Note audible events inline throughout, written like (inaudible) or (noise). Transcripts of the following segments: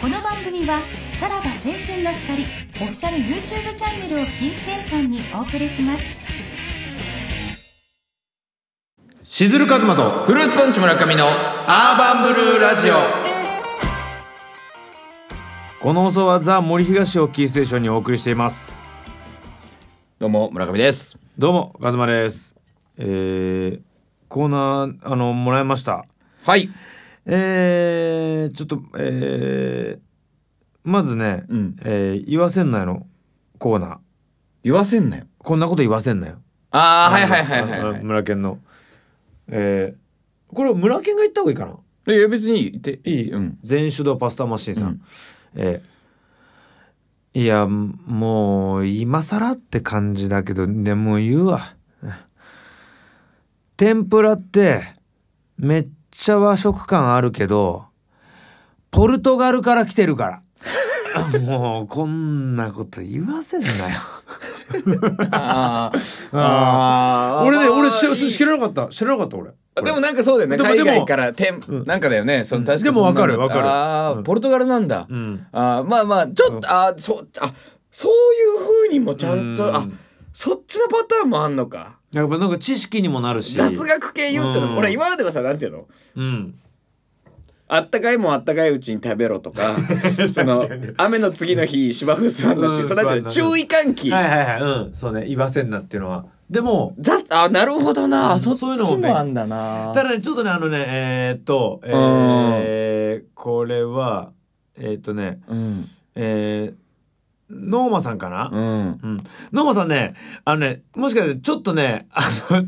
この番組はさらば青春の光オフィシャル YouTube チャンネルをキーステーションにお送りしますしずるかずまとフルーツポンチ村上のアーバンブルーラジオこの放送はザ・森東をキーステーションにお送りしていますどうも村上ですどうもかずまですえー、コーナーあのもらいましたはいえー、ちょっと、えー、まずね、うん、えー、言わせんなよのコーナー。言わせんなよこんなこと言わせんなよ。ああ、はいはいはいはい、はい。村犬の。えー、これ村犬が言った方がいいかな。いや、別にていい。うん。全手動パスタマシンさん。うん、えーいや、もう、今更って感じだけど、でも言うわ。天ぷらって、めっちゃ和食感あるけどポルトガルから来てるから (laughs) もうこんなこと言わせんなよあ (laughs) あ俺ね俺知らなかった知らなかった俺でもなんかそうだよね海外からてんなんかだよねその確かでもわかるわかるああポルトガルなんだ、うん、あまあまあちょっとあそあそういうふうにもちゃんとあそっちのパターンもあんのかやっぱなんか知識にもなるし雑学系言うっての、うん、俺今まではさなんていうのうんあったかいもんあったかいうちに食べろとか (laughs) その雨の次の日芝生座んなって、うん、注意喚起はいはいはいうんそうね言わせんなっていうのはでもだあなるほどな、うそそういうのも、ね、あんだなただねちょっとねあのねえー、っとえー、これはえー、っとね、うん、えーノーマさんかな、うん、うん。ノーマさんね、あのね、もしかしてちょっとね、あの、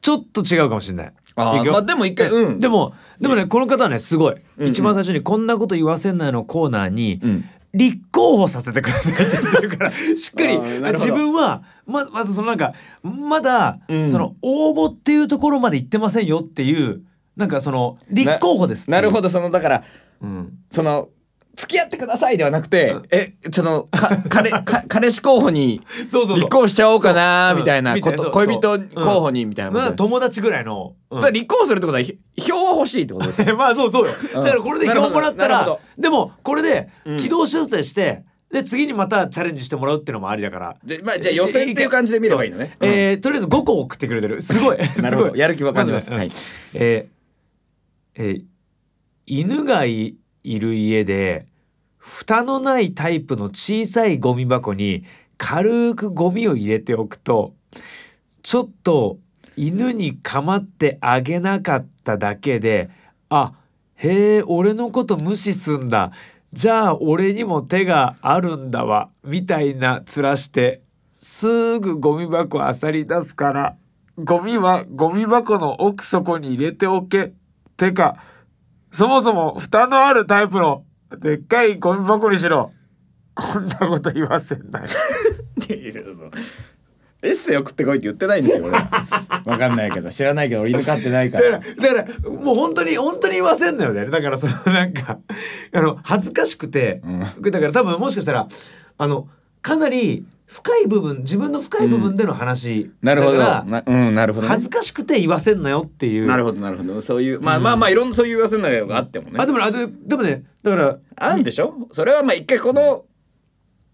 ちょっと違うかもしれない。あまあでも一回、うん、でも、でもね、この方はね、すごい。うんうん、一番最初にこんなこと言わせんなのコーナーに、うん立候補させてくださいって言ってるから (laughs) しっかり自分はままずそのなんかまだ、うん、その応募っていうところまで行ってませんよっていうなんかその立候補ですなるほどそのだから、うん、その付き合ってくださいではなくて、え、ちょっと、か、彼、か、(laughs) 彼氏候補に、そうそう立候補しちゃおうかな、みたいなこうと、恋人候補に、みたいな。まだ友達ぐらいの。うんら立候補するってことは、票は欲しいってことです (laughs) まあそうそうよ。だからこれで票もらったらでもこれで軌道修正して、で次にまたチャレンジしてもらうっていうのもありだから。じゃあまあじゃあ予選っていう感じで見ればいいのねうんえーとりあえず5個送ってくれてる。(laughs) すごい。なるほどやる気は感じますうんはいえーえー犬がいいる家で、蓋のないタイプの小さいゴミ箱に軽くゴミを入れておくと、ちょっと犬に構ってあげなかっただけで、あ、へえ、俺のこと無視すんだ。じゃあ俺にも手があるんだわ。みたいな面して、すぐゴミ箱あさり出すから、ゴミはゴミ箱の奥底に入れておけ。てか、そもそも蓋のあるタイプのでっかいゴミ箱にしろ。こんなこと言わせない。(laughs) エッセイ送ってこいって言ってないんですよ俺わかんないけど知らないけど俺犬飼ってないからだからからもう本当に本当に言わせんのよねだからそのなんかあの恥ずかしくて、うん、だから多分もしかしたらあのかなり深い部分自分の深い部分での話、うん、なるほどな,、うん、なるほど、ね、恥ずかしくて言わせんなよっていうなるほどなるほどそういうまあ、うん、まあまあいろんなそういう言わせんなよがあってもねあでもあででもねだからあるんでしょそれはまあ一回この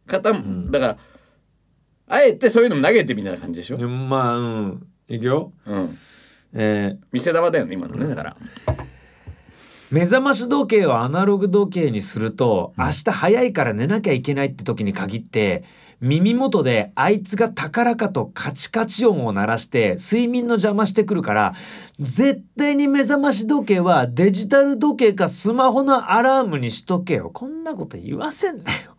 方、うん、だからあえてそういうのも投げてみたいな感じでしょまあうんいくよ、うんえー、見せ玉だよね今のねだから。目覚まし時計をアナログ時計にすると、明日早いから寝なきゃいけないって時に限って、耳元であいつが高らかとカチカチ音を鳴らして睡眠の邪魔してくるから絶対に目覚まし時計はデジタル時計かスマホのアラームにしとけよこんなこと言わせんなよ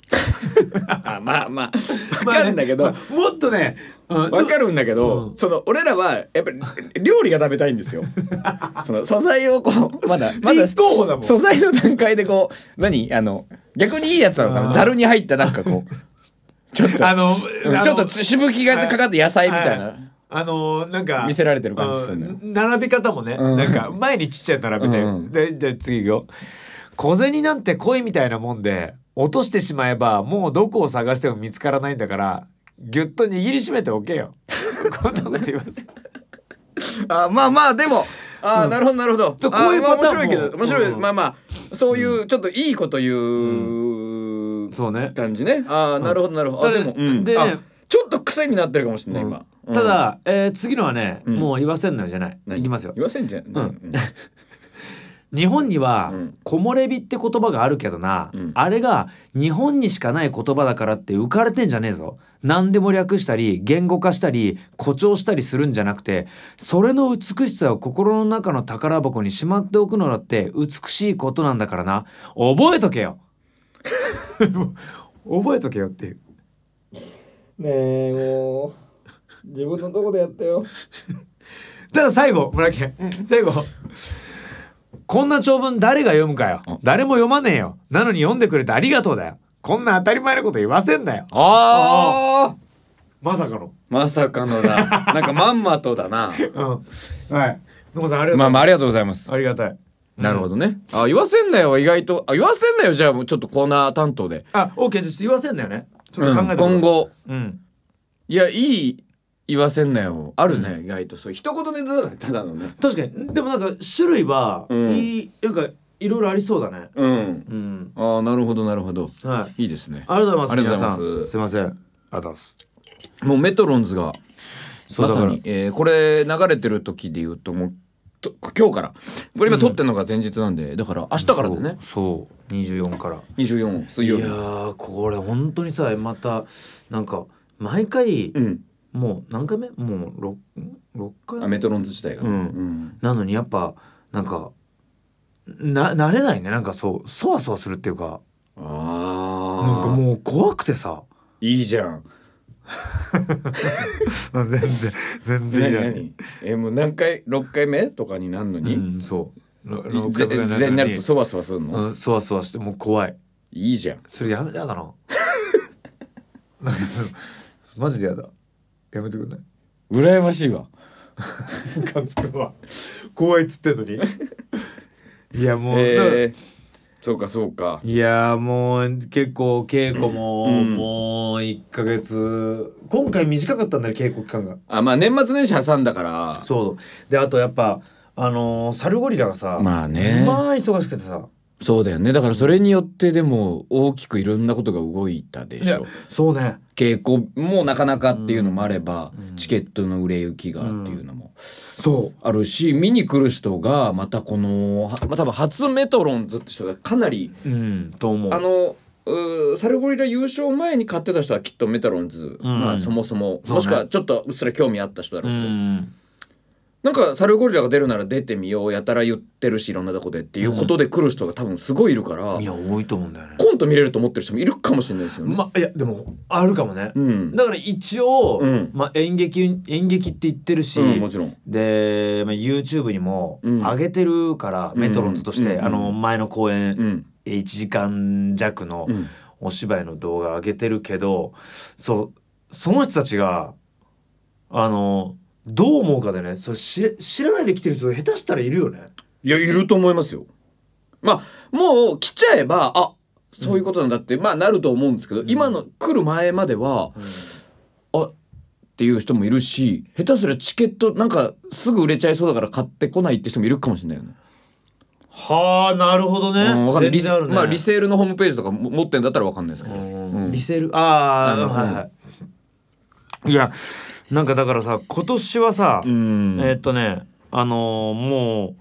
(laughs) まあまあ分かるんだけど、まあねまあ、もっとね、うん、分かるんだけど、うん、その俺らはやっぱり料理が食べたいんですよ (laughs) その素材をこうまだまだ素材の段階でこう何あの逆にいいやつなのかなざるに入ったなんかこう (laughs) ちょっとあの、うん、ちょっとしぶきがかかって野菜みたいな。あのなんか見せられてる感じする、ね、並び方もね、うん、なんか前にちっちゃい並べて、うん、でじゃ次行くよ小銭なんて恋みたいなもんで落としてしまえばもうどこを探しても見つからないんだからぎゅっと握りしめておけよ (laughs) こんなこと言います (laughs) あまあまあでもあ、うん、なるほどなるほどこういうパターン面白いけど面白い、うん、まあまあそういうちょっといいこと言う、うん、そうね感じねああなるほどなるほど、あでも、でちょっと癖になってるかもしれない、今ただ、えー、次のはね、もう言わせんのじゃない、いきますよ言わせんじゃん、うん日本には「木漏れ日」って言葉があるけどな、うん、あれが日本にしかない言葉だからって浮かれてんじゃねえぞ何でも略したり言語化したり誇張したりするんじゃなくてそれの美しさを心の中の宝箱にしまっておくのだって美しいことなんだからな覚えとけよ (laughs) 覚えとけよっていうねえもう自分のとこでやったよ (laughs) ただ最後村木最後こんな長文誰が読むかよ。誰も読まねえよ。なのに読んでくれてありがとうだよ。こんな当たり前のこと言わせんなよ。ああまさかの。まさかのだ。(laughs) なんかまんまとだな。うん。はい。野本さんありがとうまあまあありがとうございます。ありがたい。なるほどね。うん、あ、言わせんなよ、意外と。あ、言わせんなよ、じゃあもうちょっとコーナー担当で。あ、オッケー、ちょっと言わせんなよね。ちょっと考えて、うん、今後。うん。いや、いい言わせんなよあるね、うん、意外とそう一言ネタだからただのね確かにでもなんか種類は、うん、いいなんかいろいろありそうだねうん、うん、ああなるほどなるほど、はい、いいですねありがとうございますすいませんありがとうございますもうメトロンズがまさに、えー、これ流れてる時で言うともう今日からこれ今撮ってるのが前日なんで、うん、だから明日からでねそうそう24から24水曜日いやこれ本当にさまたなんか毎回、うんもう何回目もう 6, 6回メトロンズ自体が、うん、なのにやっぱなんかな慣れないねなんかそうそわそわするっていうかあなんかもう怖くてさいいじゃん (laughs) 全然全然いいえもう何回6回目とかになるのに、うん、そう全然になるとそわそわするの、うん、そわそわしてもう怖いいいじゃんそれやめたかな (laughs) マジでやだやめてください羨ましいわか (laughs) つくわ怖いっつってんのに (laughs) いやもう、えー、そうかそうかいやもう結構稽古も、うん、もう1か月今回短かったんだよ稽古期間があまあ年末年始挟んだからそうであとやっぱあのー、サルゴリラがさまあねまあ忙しくてさそうだよねだからそれによってでも大きくいろんなことが動いたでしょそうね傾向もなかなかっていうのもあれば、うん、チケットの売れ行きがっていうのも、そうあるし見に来る人がまたこの、まあ、多分初メトロンズって人がかなり、うん、と思うあのうサルゴリラ優勝前に買ってた人はきっとメトロンズ、うん、まあそもそも、もしくはちょっとうっすら興味あった人だろうけど。うんなんかサルゴリラが出るなら出てみようやたら言ってるしいろんなとこでっていうことで来る人が多分すごいいるから、いや多いと思うんだよねコント見れると思ってる人もいるかもしれないですよね。まあいやでもあるかもね、うんだから一応、うんまあ、演劇演劇って言ってるし、うん、もちろん。で、まあ、YouTube にも上げてるから、メトロンズとして、うんあの前の公演、うん1時間弱のお芝居の動画上げてるけど、そうその人たちがあのどう思うかでねそれ知知らないで来てる人下手したらいるよねいやいると思いますよまあもう来ちゃえばあそういうことなんだって、まあなると思うんですけど、うん今の来る前までは、あっていう人もいるし下手すらチケットなんかすぐ売れちゃいそうだから買ってこないって人もいるかもしれないよね。はあなるほどね、うん、かんないリまあ、リセールのホームページとかも持ってんだったらわかんないですけど。うんリセールああ、はいはいいやなんかだからさ今年はさ、えー、っとねあのー、もう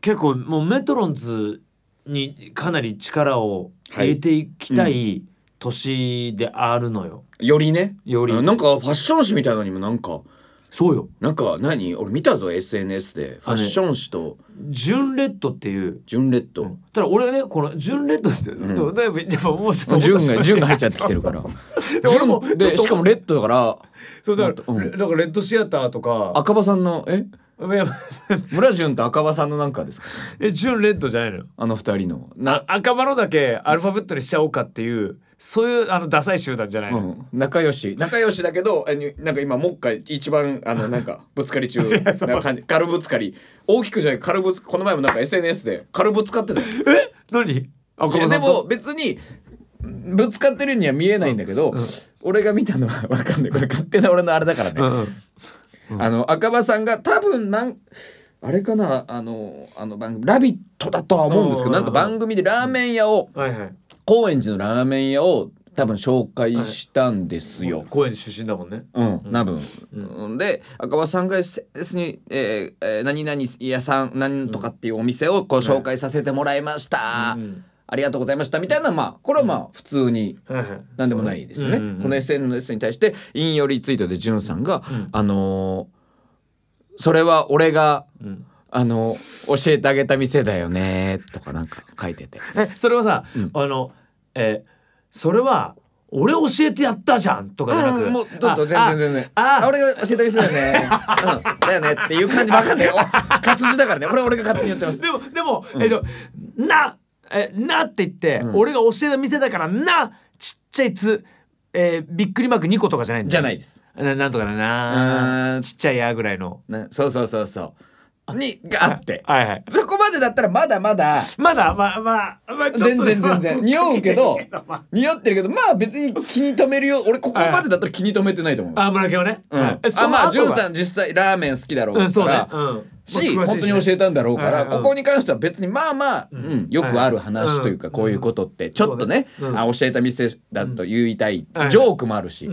結構もうメトロンズにかなり力を入れていきたい、年であるのよ。よりね。より、なんかファッション誌みたいなのにもなんかそうよなんか何俺見たぞ SNS でファッション誌と純レッドっていう純レッド、うん、ただ俺ねこの純レッドって、うん、だいぶやっぱもうちょっと純が純が入っちゃってきてるから (laughs) 純もでしかもレッドだからそうだから、うん、だからレッドシアターとか赤羽さんのえ (laughs) 村淳と赤羽さんのなんかですか、え、純レッドじゃないのあの二人の。な、赤羽のだけアルファベットにしちゃおうかっていう、そういうあのダサい集団じゃないの、うん仲良し。仲良しだけど、えなんか今、もっかい一番、あの、なんか、ぶつかり中 (laughs) な感じ。軽ぶつかり。大きくじゃない、軽ぶつ、この前もなんか SNS で軽ぶつかってた。え何赤羽さんでも別に、ぶつかってるには見えないんだけど、うんうん、俺が見たのはわかんない。これ勝手な俺のあれだからね。うんあの赤羽さんが多分なんあれかなあのあの番組「ラビット!」だとは思うんですけどなんか番組でラーメン屋を、はいはい、高円寺のラーメン屋を多分紹介したんですよ。はい、高円寺出身だもんね。うん、多分。うん、で赤羽さんが SNS に、えー、何々屋さん何とかっていうお店をこう紹介させてもらいました。うんありがとうございましたみたいなまあこれはまあ普通に何でもないですよね。この SNS に対して引用リツイートでじゅんさんが、うん、あのー、それは俺が、うん、あのー、教えてあげた店だよねとかなんか書いててえそれはさ、うん、あのえそれは俺教えてやったじゃんとかじゃなく、うん、もうどんどん、全然全然あ俺が教えた店だよね、(laughs) うん、だよねっていう感じわかんないよ (laughs) 活字だからねこれ俺が勝手にやってますでもでも、えっとなえなって言って、俺が教えた店だからなちっちゃいつ、えー、びっくりマーク2個とかじゃないんだじゃないですななんとかななちっちゃいやぐらいのそうそうそうそうにがあって、はいはい、そこまでだったらまだまだまだまあまあ、まあ、全然全然 (laughs) 匂うけど匂ってるけどまあ別に気に留めるよ俺ここまでだったら気に留めてないと思う、はい、あ村木はね、うん、あまあ潤さん実際ラーメン好きだろうから、うん、そうね、うんし、本当に教えたんだろうから、ここに関しては別にまあまあ、うんよくある話というか、こういうことってちょっとね、あ教えた店だと言いたい、ジョークもあるし、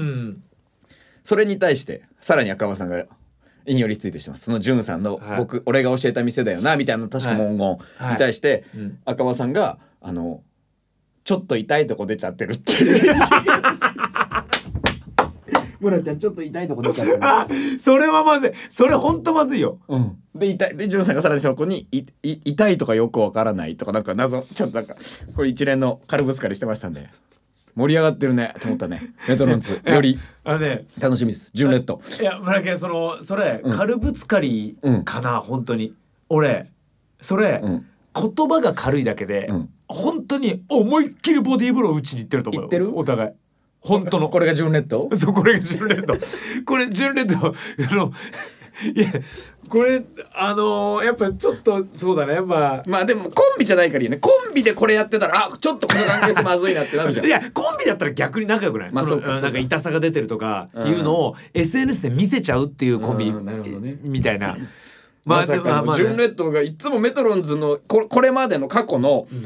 それに対してさらに赤間さんが引用リツイートしてますそのジュンさんの、はい、僕俺が教えた店だよなみたいな確か文言に対して、はいはい、赤羽さんがあのちょっと痛いとこ出ちゃってるって (laughs) 村ちゃんちょっと痛いとこ出ちゃってる (laughs) それはまずいそれほんとまずいよ、うん、で痛いでジュンさんがさらにそこにいい痛いとかよくわからないとかなんか謎ちょっとなんかこれ一連の軽ぶつかりしてましたんで盛り上がってるねと思ったねメトロンツ (laughs) よりあのね楽しみです純レッドいや村木そのそれ、うん、軽ぶつかりかな、うん、本当に俺それ、うん、言葉が軽いだけで、うん、本当に思いっきりボディーブロー打ちにいってると思うってるお互い本当のこれが純レッドそうこれが純レッドこれ純レッドあの (laughs) いやこれあのー、やっぱちょっとそうだねまあまあでもコンビじゃないからいいねコンビでこれやってたらあちょっとこの関係性まずいなってなるじゃんいやコンビだったら逆に仲良くない、まあ、そのなんか痛さが出てるとかいうのを SNS で見せちゃうっていうコンビ、ね、みたいな。(laughs) まさかの純烈ッがいつもメトロンズのこれまでの過去の、うん、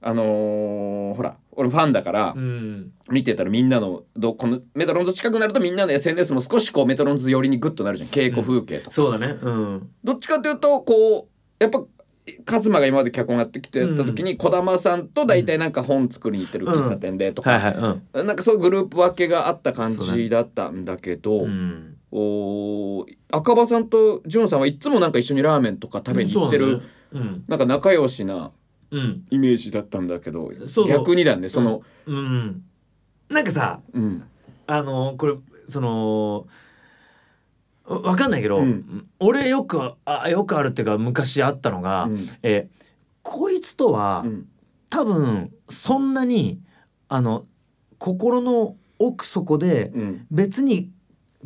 あのー、ほら俺ファンだから、うん、見てたらみんなのどこのメトロンズ近くなるとみんなの SNS も少しこうメトロンズ寄りにグッとなるじゃん稽古風景とか、うん、そうだね、うん、どっちかというとこうやっぱ勝間が今まで脚本やってきてた時に児玉さんと大体なんか本作りに行ってる喫茶店でとかなんかそういうグループ分けがあった感じだったんだけど、ね、お赤羽さんとジュンさんはいつもなんか一緒にラーメンとか食べに行ってる、ね、なんか仲良しな。イメージだったんだけど、そうそう逆にだねその、うん、なんかさ、うん、あのこれそのわかんないけど、うん、俺よくあよくあるっていうか昔あったのが、うん、えこいつとは、うん、多分そんなにあの心の奥底で、別に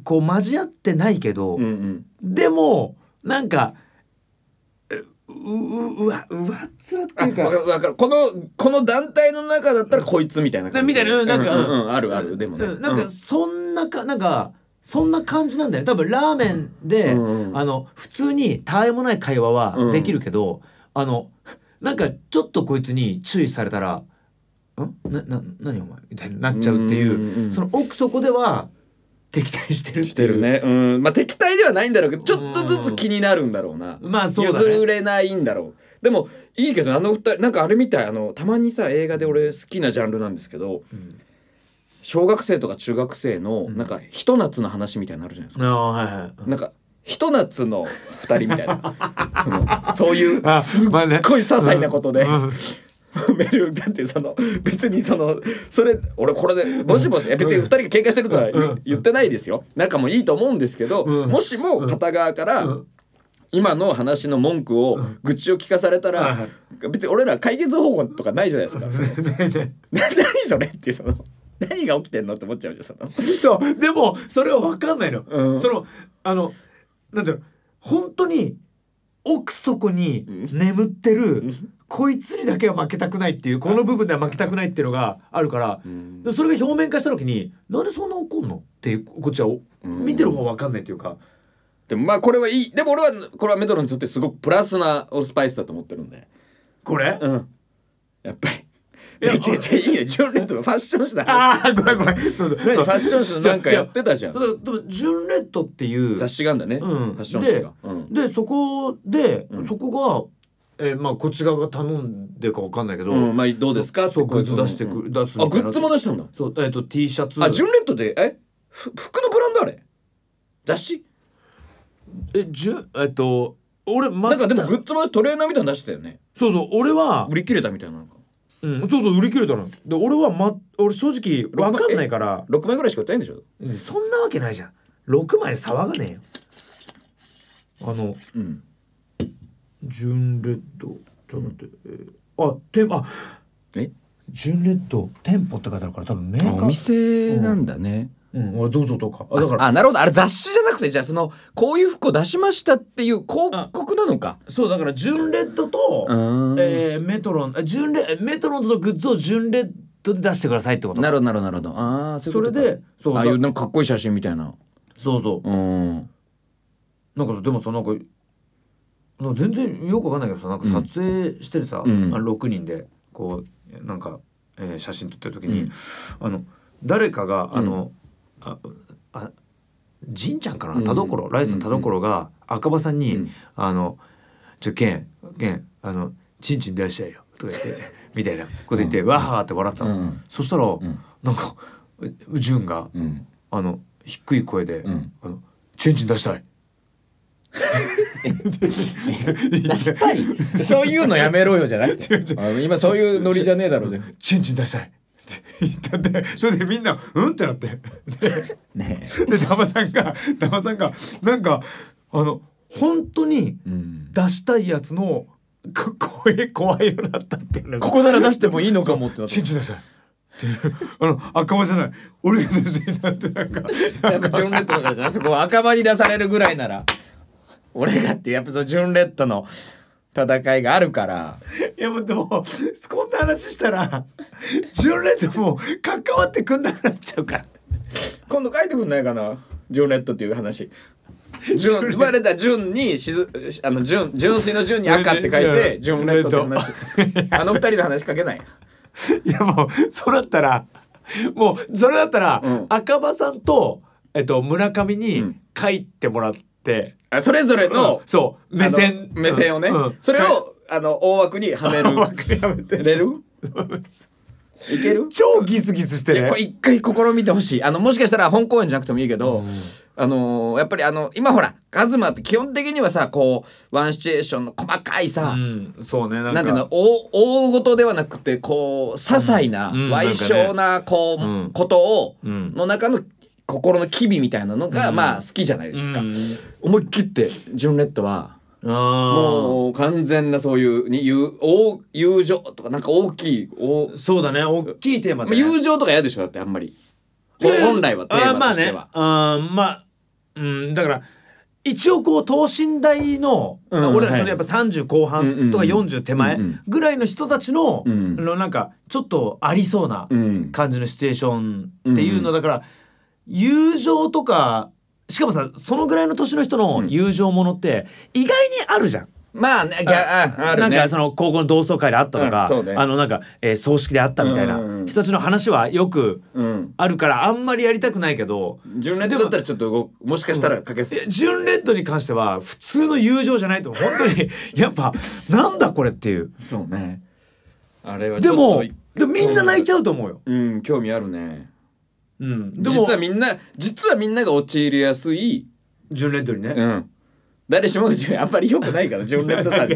こう交わってないけど、うんうん、でもなんかうううわうわっつらっていうかかるかるこのこの団体の中だったらこいつみたいな感じみたいななんか、うんうんうん、あるあるでもね、うん、なんかそんなかなんかそんな感じなんだよ多分ラーメンで、うんあの普通にたえもない会話はできるけど、うん、あのなんかちょっとこいつに注意されたら「んなな何お前」みたいになっちゃうっていう、うその奥底では敵対してるしてるねうんまあ敵対ではないんだろうけどちょっとずつ気になるんだろうな、まあそうだね、譲れないんだろうでもいいけどあの二人なんかあれみたいあのたまにさ映画で俺好きなジャンルなんですけど、うん小学生とか中学生のなんかひと夏の話みたいになるじゃないですか。うんなんかひと夏の2人みたいな (laughs) そういうすっごい些細なことで (laughs) メールだってその別にそのそれ俺これでもしもし別に2人が喧嘩してるとは言ってないですよ仲もいいと思うんですけどもしも片側から今の話の文句を愚痴を聞かされたら別に俺ら解決方法とかないじゃないですか。何それってその何が起きてんのって思っちゃうじゃんその。(laughs) でもそれは分かんないの。うん、そのあのなんてろう本当に奥底に眠ってる、うんこいつにだけは負けたくないっていうこの部分では負けたくないっていうのがあるから、うん、それが表面化した時になんでそんな怒んのってこっちは見てる方わかんないっていうか。でもまあこれはいいでも俺はこれはメトロにとってすごくプラスなオールスパイスだと思ってるんでこれうんやっぱりいや、違う違う、いいよ、純レッドのファッション誌だ。ああ、ごめんごめん。そうそう。ファッション誌なんかやってたじゃん。でも、純レッドっていう。雑誌があるんだね。うん、ファッション誌が。で、うん、でそこで、うん、そこが、えー、まあこっち側が頼んでかわかんないけど、うん、まあどうですかそうグッズ出してく、うん、出すあグッズも出したんだそうえっ、ー、と T シャツあ純レッドでえ服のブランドあれ雑誌えじゅえっと俺まなんかでもグッズもトレーナーみたいなの出してたよねそうそう俺は売り切れたみたいなのかうん、そうそう売り切れたので俺は、ま、俺正直分かんないから6枚ぐらいしか売ってないんでしょ、うん、そんなわけないじゃん6枚で騒がねえよあの、うん、純レッドちょっと待って、えー、あてあえ純レッド店舗って書いてあるから多分メーカーお店なんだね、うん、うん、ゾゾとかあだからあなるほどあれ雑誌じゃなくてじゃあそのこういう服を出しましたっていう広告なのかそうだから純レッドと、えー、メトロン純レメトロンズのグッズを純レッドで出してくださいってことなるほどなるほどなるほどああそれでそうああいうなんかかっこいい写真みたいなそうそううんなんかでもそ、のなんか全然よくわかんないけどさなんか撮影してるさ、うん、あの6人でこうなんか、えー、写真撮ってる時に、うん、あの誰かがあの、うん、ああじんちゃんかな田所、ライスの田所が赤羽さんに「あのちょけんンんあのちんちん出しちゃえよ」とか言って (laughs) みたいなこと言って、わーって笑ってたの、そしたら、うん、なんか潤が、あの低い声で「あのチンチン出したい」出したいそういうのやめろよじゃない今そういうノリじゃねえだろうじゃチンチン出したい言ったんてそれでみんなうんってなって (laughs) でダマ、さんがダマさんがなんかあの本当に出したいやつの声怖いよなったっていうここなら出してもいいのかもってなってチンチン出したいっていうあの赤羽じゃない俺が出していたってなんか (laughs) なんかジョン・レッドかじゃないそこ赤羽に出されるぐらいなら俺がってやっぱその純烈との戦いがあるからいやもうでもこんな話したら (laughs) 純烈もう関わってくんなくなっちゃうから今度書いてくんないかな純烈っていう話純言われた純にしずあの純純粋の純に赤って書いて純レッドってあの二人の話しかけないいやもうそれだったらもうそれだったら、赤羽さんと、えっと、村上に書いてもらって、あそれぞれの、そう目線目線をね、それをあの大枠にはめる (laughs) めてれる (laughs) いける超ギスギスしてねこれ一回試みてほしいあのもしかしたら本公演じゃなくてもいいけど、あのー、やっぱりあの今ほらカズマって基本的にはさこうワンシチュエーションの細かいさ、うん、そうねなんていうの大ごとではなくてこう些細な、うんうん、なね、矮小なこう、ことを、の中の心の機微みたいなのが、まあ好きじゃないですか、思いっきってジョン・レッドはもう完全なそういうに友友情とかなんか大きいおそうだね大きいテーマで、ね、友情とか嫌でしょだってあんまり本来はテーマとしてはあまあねあまあうんだから一応こう等身大の、うん、俺らそれやっぱ30後半とか40手前ぐらいの人たちの,、のなんかちょっとありそうな感じのシチュエーションっていうのだから、友情とかしかもさそのぐらいの年の人の友情ものって意外にあるじゃん。まあね、ああなんかその高校の同窓会であったとか、うんね、あのなんか、えー、葬式であったみたいな人たちの話はよくあるから、あんまりやりたくないけど純レッドだったらちょっと動もしかしたらかけす純、うん、レッドに関しては普通の友情じゃないと本当に (laughs) やっぱなんだこれっていうそうねあれはでもでもみんな泣いちゃうと思うよ、うん、興味あるねうん、でも実はみんな実はみんなが陥りやすい純レッドにね、うん、誰しもがあんまりよくないから純レッドさんに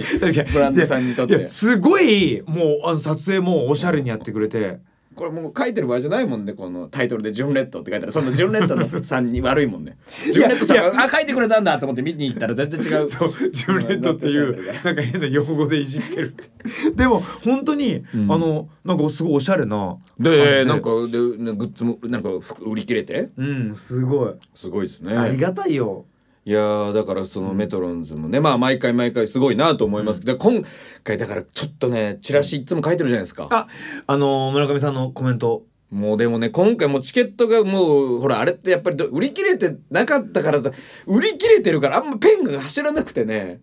ブランドさんにとってすごいもうあの撮影もおしゃれにやってくれてこれもう書いてる場合じゃないもんねこのタイトルで「ジュンレッド」って書いたらそのジュンレッドのさんに悪いもんねジュンレッドさんがあ書いてくれたんだと思って見に行ったら全然違う (laughs) そうジュンレッドっていう (laughs) なんか変な用語でいじってるって (laughs) でも本当に、うん、あのなんかすごいおしゃれなでなんかでグッズもなんか売り切れてうんすごいすごいですねありがたいよいやだからそのメトロンズもね、うん、まあ毎回毎回すごいなと思いますけど、うん、今回だからちょっとねチラシいつも書いてるじゃないですか。あ、あのー、村上さんのコメントもうでもね今回もチケットがもうほらあれってやっぱり売り切れてなかったから売り切れてるからあんまペンが走らなくてね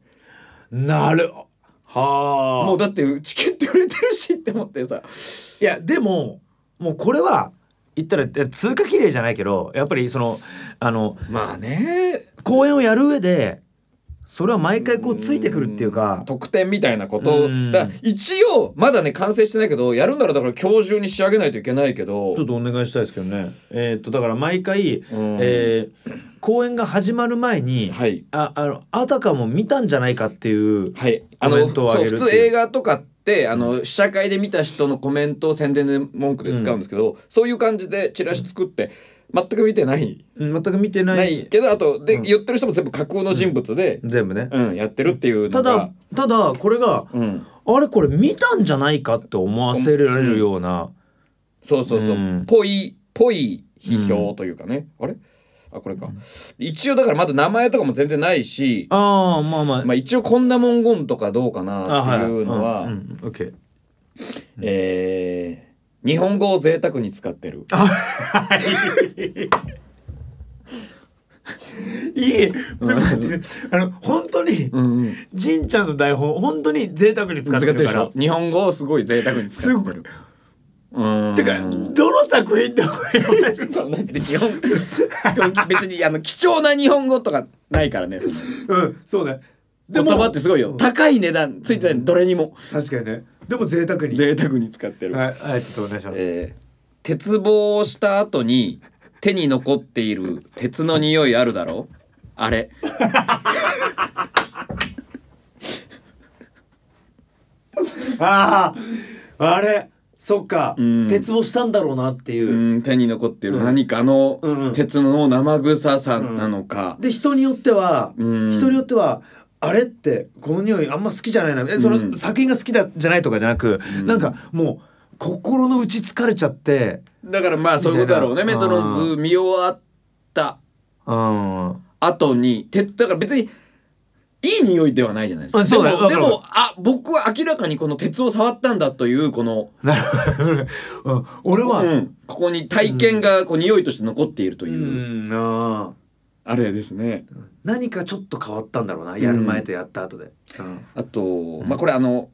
なるはあもうだってチケット売れてるしって思ってさいやでももうこれは言ったら通過綺麗じゃないけどやっぱりそのあのまあね公演をやる上でそれは毎回こうついてくるっていうか特典みたいなことだ一応まだね完成してないけどやるならだから今日中に仕上げないといけないけどちょっとお願いしたいですけどねえー、っとだから毎回、えー、公演が始まる前に、はい、ああのあたかも見たんじゃないかっていう、はい、コメントをあげる、はい、普通映画とかってってあの試写会で見た人のコメントを宣伝で文句で使うんですけど、うん、そういう感じでチラシ作って。全く見てない、全く見てないけどあとで、うん、言ってる人も全部架空の人物で、全部ね、やってるっていうただただこれが、あれこれ見たんじゃないかって思わせられるような、そうそうそう、ぽいぽい批評というかね、あれあこれか、一応だからまだ名前とかも全然ないしあまあまあまあ一応こんな文言とかどうかなっていうのは、日本語を贅沢に使ってるいいあの本当に、うんうん、じんちゃんの台本本当に贅沢に使ってるから日本語をすごい贅沢に使ってるてかどの作品でも読めるの日本別にあの貴重な日本語とかないからねうんそうねでも言葉ってすごいよ、うん、高い値段ついてないどれにも確かにねでも贅沢に贅沢に使ってるはい、はい、ちょっとお願いします、えー、鉄棒をした後に手に残っている鉄の匂いあるだろうあれ (laughs) あああれそっか、うん、鉄もしたんだろうなっていう、うん、手に残ってる何かの鉄の生臭さなのか、で人によっては、人によってはあれってこの匂いあんま好きじゃないなえその作品が好きだじゃないとかじゃなく、うん、なんかもう心の打ち疲れちゃってだからまあそういうことだろうねメトロンズ見終わった後に鉄だから別にいい匂いではないじゃないですか。そうだでも、あ、僕は明らかにこの鉄を触ったんだという、この。なるほど。俺は、うん、ここに体験が、こう、匂いとして残っているという。うん、ああ。れですね。何かちょっと変わったんだろうな、やる前とやった後で。うん、あと、まあ、これあの、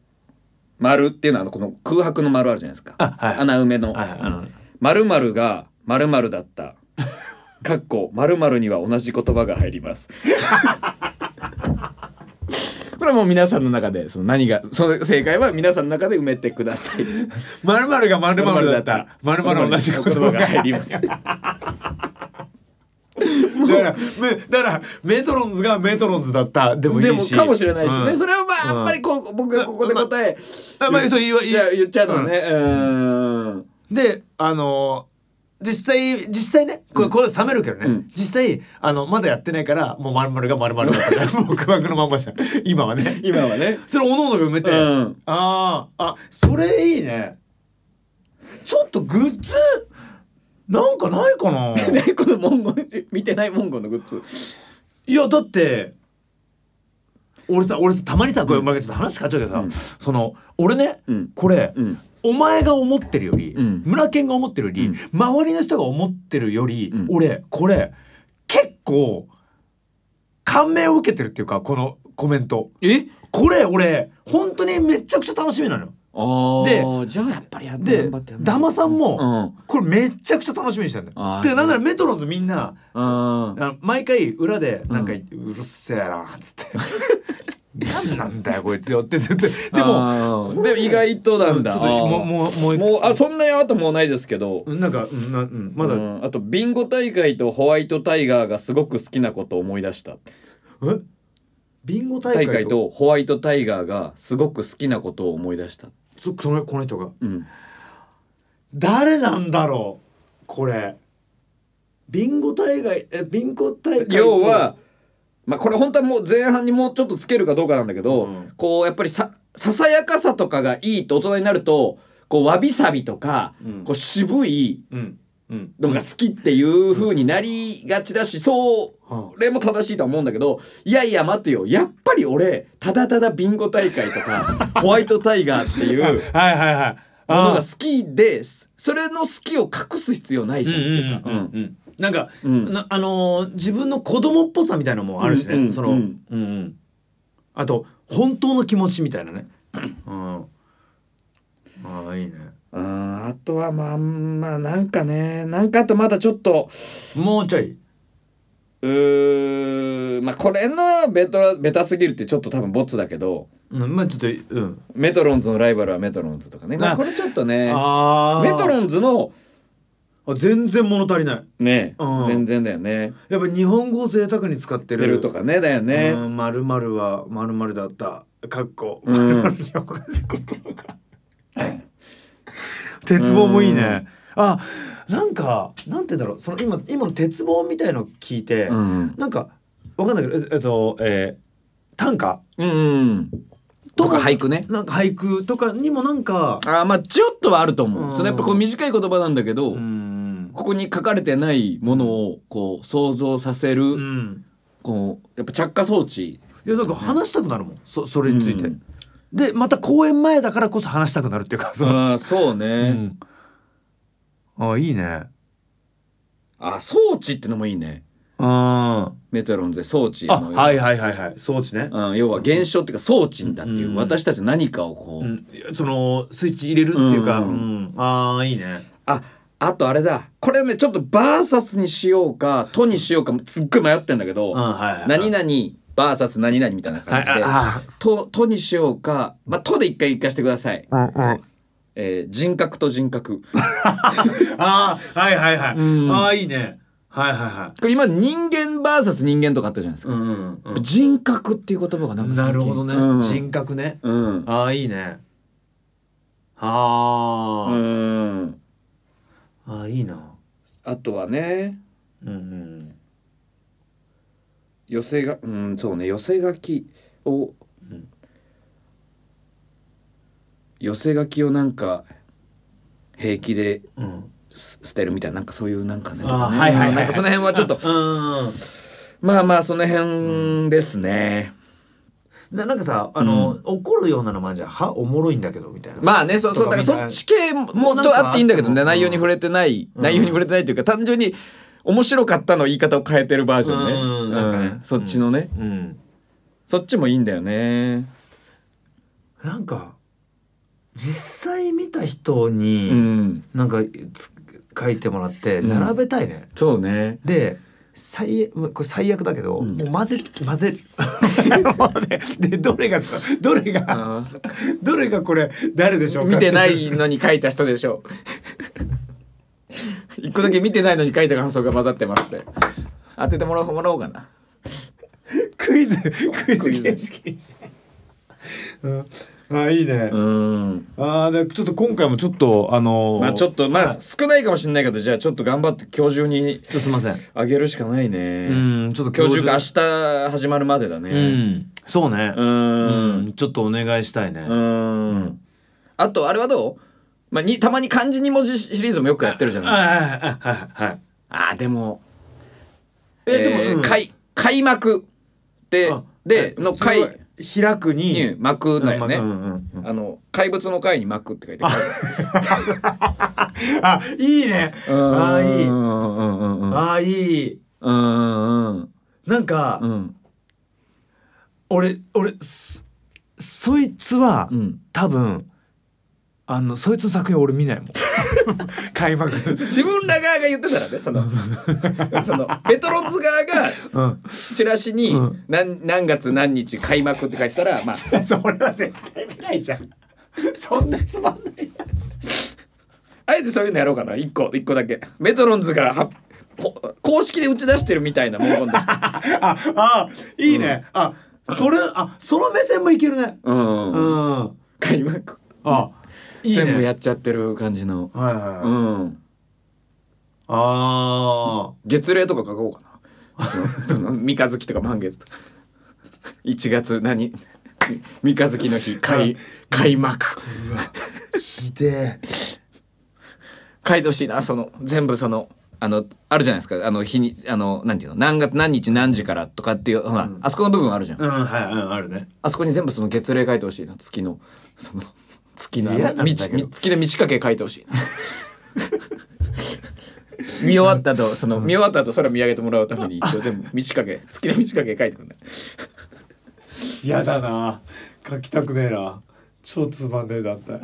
丸っていうのは、この空白の丸あるじゃないですか。はい、穴埋めの。はい、の丸丸が○○だった。かっこ○○には同じ言葉が入ります。これはもう皆さんの中でその何がその正解は皆さんの中で埋めてください (laughs) まるまるがまるまるだったら、まるまる同じ言葉が入りますだからめだからメトロンズがメトロンズだったでもいいしでもかもしれないしね、うん、それはまあ、あんまりこう僕がここで答え、まあ、まあ、そう言言っちゃうのはねうんであのー実際、実際ね、これ、これ冷めるけどね、うん、実際、あの、まだやってないから、もう丸々が丸々だったじゃ (laughs) もう空白のまんまじゃん。今はね。今はね。それ、おのおのが埋めて、うん、ああ、あ、それいいね。ちょっとグッズ、なんかないかな (laughs) この文言、見てない文言のグッズ。いや、だって、俺さ、俺さ、たまにさ、これ、ちょっと話変わっちゃうけどさ、うん、その、俺ね、これ、お前が思ってるより、うん、村犬が思ってるより、うん、周りの人が思ってるより、うん、俺これ結構感銘を受けてるっていうかこのコメントえこれ俺本当にめちゃくちゃ楽しみなのよでじゃあやっぱりやってだまさんも、これめちゃくちゃ楽しみにしてるんだよ。でなんならメトロンズみんな毎回裏でなんか、うるせえなっつって (laughs) 何なんだよこいつよってずっと (laughs) でもで意外となんだ、うもうもうもうあそんなやあともうないですけどなんか、うんなうん、まだ、うん、あとビンゴ大会とホワイトタイガーがすごく好きなことを思い出したえビンゴ大会とホワイトタイガーがすごく好きなことを思い出したそそのこの人が、うん、誰なんだろうこれビンゴ大会えビンゴ大会要はまあ、これ本当はもう前半にもうちょっとつけるかどうかなんだけど、うん、こうやっぱりささやかさとかがいいと大人になるとこうわびさびとか、うん、こう渋いのが好きっていう風になりがちだし、それも正しいとは思うんだけどいやいや待てよやっぱり俺ただただビンゴ大会とか (laughs) ホワイトタイガーっていう。はいはいはいものが好きでそれの好きを隠す必要ないじゃんっていうか。なんか、うん、なあのー、自分の子供っぽさみたいなのもあるしね、うんうん、その、うん、うん、あと本当の気持ちみたいなね、うん、ああいいねああとはまあまあなんかねなんかあとまだちょっともうちょいうーまあこれのベトベタすぎるってちょっと多分ボツだけど、うん、まあちょっと、うん、メトロンズのライバルはメトロンズとかねまあこれちょっとねメトロンズのあ全然物足りないね、うん、全然だよねやっぱ日本語を贅沢に使ってるるとかねだよねまるまるはまるまるだったかっこ、かうん、(laughs) (laughs) 鉄棒もいいね、あなんかなんて言うんだろうその今今の鉄棒みたいの聞いて、うん、なんかわかんないけどえっとえー、短歌、うんうんとか俳句ねなんか俳句とかにもなんかあまあちょっとはあると思う、うん、そのやっぱこう短い言葉なんだけど、うんここに書かれてないものをこう想像させる、うん、こうやっぱ着火装置、いやなんか話したくなるもん、そそれについて、うん、でまた公演前だからこそ話したくなるっていうかそあそうね、うん、あいいねあ装置ってのもいいねあメトロンで装置あはいはいはいはい装置ね、うん、要は現象っていうか装置だっていう、うん、私たち何かをこう、うん、そのスイッチ入れるっていうか、うん、ああいいねああとあれだこれねちょっとバーサスにしようか「と」にしようかすっごい迷ってんだけど「何々」バーサス何々みたいな感じで「と」とにしようか「まあ、と」で一回一かしてください。え人格と人格 (laughs) ああはいはいはい、ああいいねはいはいはいこれ今人間 VS 人間とかあったじゃないですか、人格っていう言葉がなんなるほどね、人格ね、うん、ああいいねああうんああいいなあとはねうんうん寄せがうんそうね寄せ書きを、うん、寄せ書きをなんか平気で、捨てるみたいななんかそういうなんかね、はいはいその辺はちょっとまあまあその辺ですね、うんなんかさあの、怒るようなのもあるじゃんはおもろいんだけどみたいなまあねそうそうだからそっち系もとあっていいんだけどね内容に触れてない、内容に触れてないというか単純に面白かったの言い方を変えてるバージョンね,、うんなんかねそっちのね、うんそっちもいいんだよねなんか実際見た人に、なんか書いてもらって並べたいね、そうねで最これ最悪だけど、うん、もう混ぜ混ぜる (laughs) ででどれがどれが (laughs) どれがこれ誰でしょうか見てないのに書いた人でしょう (laughs) 一個だけ見てないのに書いた感想が混ざってますね当ててもらおうらおうかなクイズクイズ形式にして、うんあいいね。うん。ああ、で、ちょっと今回もちょっと、あのーまあちょっと、まあ少ないかもしれないけど、じゃあちょっと頑張って今日中にちょっとすいません。あげるしかないね。うんちょっと今今日中か明日始まるまでだねうん。そうね。うん。うん。ちょっとお願いしたいね。うん。あと、あれはどうまあに、たまに漢字2文字シリーズもよくやってるじゃない。はいはいはいはい。ああでもええーでもうん開開幕ででのすい開開くに幕だよね、うんうんうん、あの怪物の会に幕って書いてある (laughs) あいいねあいいあいいなんか、うん、俺俺そいつは、うん、多分あのそいつの作品俺見ないもん (laughs) 開幕自分ら側が言ってたらねその (laughs) そのメトロズ側がチラシに何,、何月何日開幕って書いてたらまあ (laughs) それは絶対見ないじゃんそんなつまんないやつあえてそういうのやろうかな一個一個だけメトロンズが発公式で打ち出してるみたいな文言でしたああいいね、うん、あそれあその目線もいけるねうん、うん、開幕あ、あいいね全部やっちゃってる感じの。はいはいはい。うん。あ月齢とか書こうかな。(laughs) その三日月とか満月とか。(laughs) 一月何 (laughs) 三日月の日開開幕。うわ。ひでえ。書いてほしいなその全部そのあのあるじゃないですかあの日にあのなんていうの何月何日何時からとかっていうほら、あそこの部分あるじゃん、うんはいうんあるね。あそこに全部その月齢書いてほしいな月のその月の道月の満ち欠け書いてほしい (laughs) 見終わったとその見終わった後空見上げてもらうために一応全部満ち欠け月の満ち欠け書いてくんない嫌だな書きたくねえな超つまんねえだったい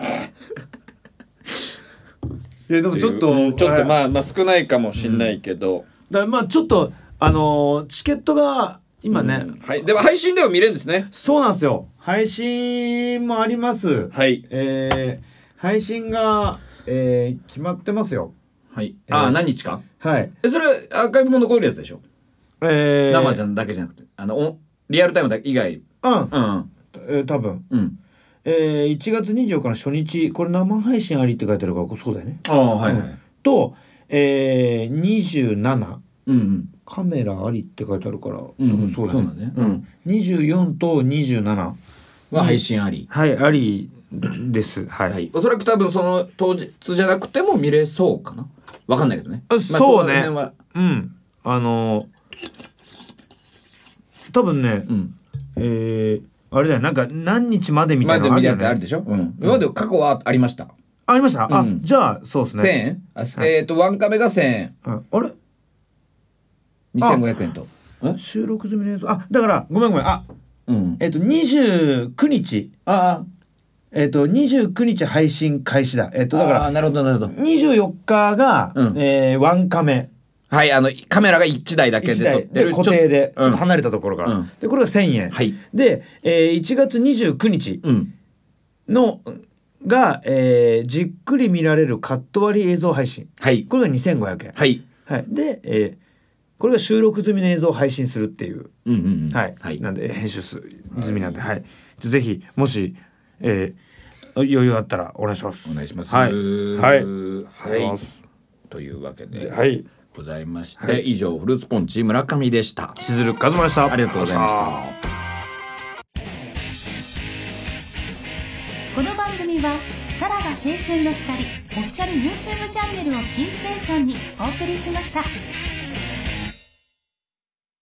やでもちょっと、うん、ちょっとまあまあ少ないかもしんないけど、うん、だまあちょっとあのー、チケットが今ね、うん、はいでも配信でも見れるんですねそうなんですよ配信もありますはいえー、配信が、えー、決まってますよはいあ、えー、何日かはいえそれアーカイブも残るやつでしょえー、生ちゃんだけじゃなくてあのおリアルタイムだ以外うんうん、えー、多分うんえー、1月24日の初日これ生配信ありって書いてあるからそうだよねああはいはい、うん、とえー、27うんうん、カメラありって書いてあるから、うんうん、そうだねうだね、うん、24と27は配信あり、はい、ありですはい、はい、おそらく多分その当日じゃなくても見れそうかなわかんないけどね、まあ、そうねうんあのー、多分ね、うん、えー、あれだよなんか何日までみたいなのあるよ、ね、あるでしょ、うん、今まで過去はありましたありました、うん、あじゃあそうですね1000円、はい、えっ、ー、とワンカメが1000円、あれ2500円と収録済みの映像あだからごめんごめんあ、うん、えっ、ー、と29日ああえっ、ー、と29日配信開始だえっ、とだからあなるほどなるほど24日が、うん、えー、ワンカメはい、あのカメラが1台だけで撮ってる固定でちょっと離れたところから、うん、でこれが1,000円、はい、で、えー、1月29日の、うん、が、えー、じっくり見られるカット割り映像配信、はい、これが2500円、はいはい、で、えー、これが収録済みの映像を配信するっていう、うんうんうん、はい、はい、なんで編集済みなんで、はい、はい、ぜひもし、えー、余裕あったらお願いします。お願いします。はい、はい、はい、というわけで、はい、ございまして、はい、以上フルーツポンチ村上でした。しずるかずまでした。ありがとうございました。この番組はさらば青春の光オフィシャル YouTube チャンネルをキンステーションにお送りしました。